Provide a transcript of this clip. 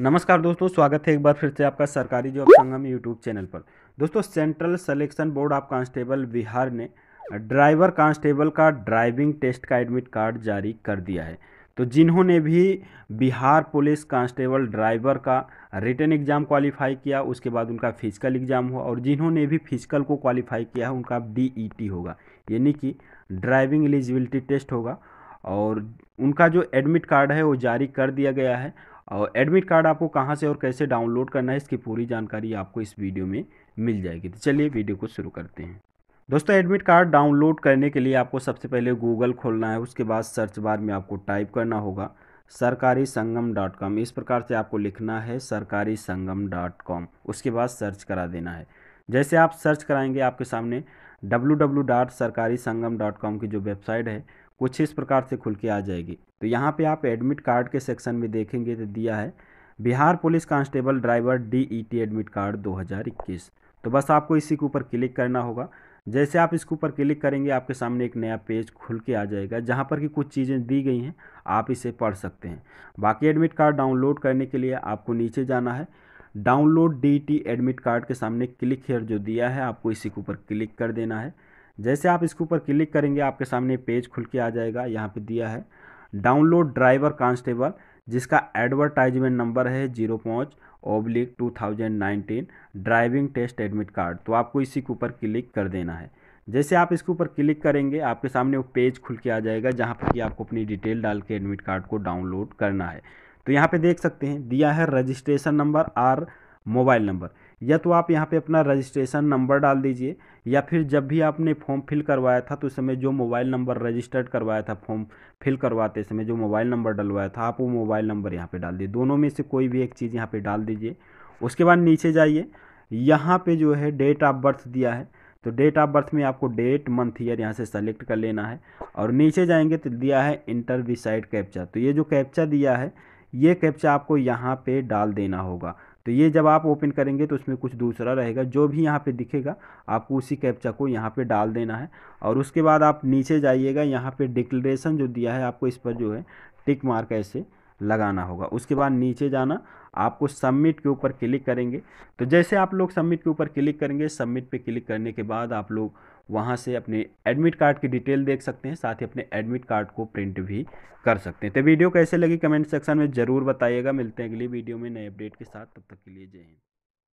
नमस्कार दोस्तों स्वागत है एक बार फिर से आपका सरकारी जॉब संगम यूट्यूब चैनल पर दोस्तों central selection board of constable Bihar ने ड्राइवर कांस्टेबल का ड्राइविंग टेस्ट का एडमिट कार्ड जारी कर दिया है तो जिन्होंने भी बिहार पुलिस कांस्टेबल ड्राइवर का रिटर्न एग्ज़ाम क्वालिफाई किया उसके बाद उनका फिजिकल एग्ज़ाम हुआ और जिन्होंने भी फिजिकल को क्वालिफाई किया है उनका डी e होगा यानी कि ड्राइविंग एलिजिबिलिटी टेस्ट होगा और उनका जो एडमिट कार्ड है वो जारी कर दिया गया है और एडमिट कार्ड आपको कहाँ से और कैसे डाउनलोड करना है इसकी पूरी जानकारी आपको इस वीडियो में मिल जाएगी तो चलिए वीडियो को शुरू करते हैं दोस्तों एडमिट कार्ड डाउनलोड करने के लिए आपको सबसे पहले गूगल खोलना है उसके बाद सर्च बार में आपको टाइप करना होगा सरकारी संगम डॉट कॉम इस प्रकार से आपको लिखना है सरकारी संगम डॉट कॉम उसके बाद सर्च करा देना है जैसे आप सर्च कराएंगे आपके सामने डब्लू डब्ल्यू डॉट सरकारी संगम डॉट कॉम की जो वेबसाइट है कुछ इस प्रकार से खुल के आ जाएगी तो यहाँ पे आप एडमिट कार्ड के सेक्शन में देखेंगे तो दिया है Bihar police constable driver DET admit card 2021 तो बस आपको इसी के ऊपर क्लिक करना होगा जैसे आप इसके ऊपर क्लिक करेंगे आपके सामने एक नया पेज खुल के आ जाएगा जहाँ पर कि कुछ चीज़ें दी गई हैं आप इसे पढ़ सकते हैं बाकी एडमिट कार्ड डाउनलोड करने के लिए आपको नीचे जाना है डाउनलोड डी एडमिट कार्ड के सामने क्लिक हेयर जो दिया है आपको इसी के ऊपर क्लिक कर देना है जैसे आप इसके ऊपर क्लिक करेंगे आपके सामने पेज खुल के आ जाएगा यहाँ पे दिया है डाउनलोड ड्राइवर कांस्टेबल जिसका एडवर्टाइजमेंट नंबर है जीरो पाँच oblique two thousand nineteen driving test admit card तो आपको इसी के ऊपर क्लिक कर देना है जैसे आप इसके ऊपर क्लिक करेंगे आपके सामने वो पेज खुल के आ जाएगा जहाँ पर कि आपको अपनी डिटेल डाल के एडमिट कार्ड को डाउनलोड करना है तो यहाँ पे देख सकते हैं दिया है रजिस्ट्रेशन नंबर और मोबाइल नंबर या तो आप यहाँ पे अपना रजिस्ट्रेशन नंबर डाल दीजिए या फिर जब भी आपने फॉर्म फिल करवाया था तो उस समय जो मोबाइल नंबर रजिस्टर्ड करवाया था फॉर्म फिल करवाते समय जो मोबाइल नंबर डलवाया था आप वो मोबाइल नंबर यहाँ पे डाल दिए दोनों में से कोई भी एक चीज़ यहाँ पे डाल दीजिए उसके बाद नीचे जाइए यहाँ पे जो है डेट ऑफ बर्थ दिया है तो डेट ऑफ बर्थ में आपको डेट मंथ ईयर यहाँ से सेलेक्ट कर लेना है और नीचे जाएंगे तो दिया है इंटर विसाइड कैप्चा तो ये जो कैप्चा दिया है ये कैप्चा आपको यहाँ पे डाल देना होगा तो ये जब आप ओपन करेंगे तो उसमें कुछ दूसरा रहेगा जो भी यहाँ पे दिखेगा आपको उसी कैप्चा को यहाँ पे डाल देना है और उसके बाद आप नीचे जाइएगा यहाँ पे डिक्लेरेशन जो दिया है आपको इस पर जो है टिक मार्क ऐसे लगाना होगा उसके बाद नीचे जाना आपको सबमिट के ऊपर क्लिक करेंगे तो जैसे आप लोग सबमिट के ऊपर क्लिक करेंगे सबमिट पे क्लिक करने के बाद आप लोग वहाँ से अपने एडमिट कार्ड की डिटेल देख सकते हैं साथ ही अपने एडमिट कार्ड को प्रिंट भी कर सकते हैं तो वीडियो कैसे लगी कमेंट सेक्शन में ज़रूर बताइएगा मिलते हैं अगली वीडियो में नए अपडेट के साथ तब तक के लिए जय हिंद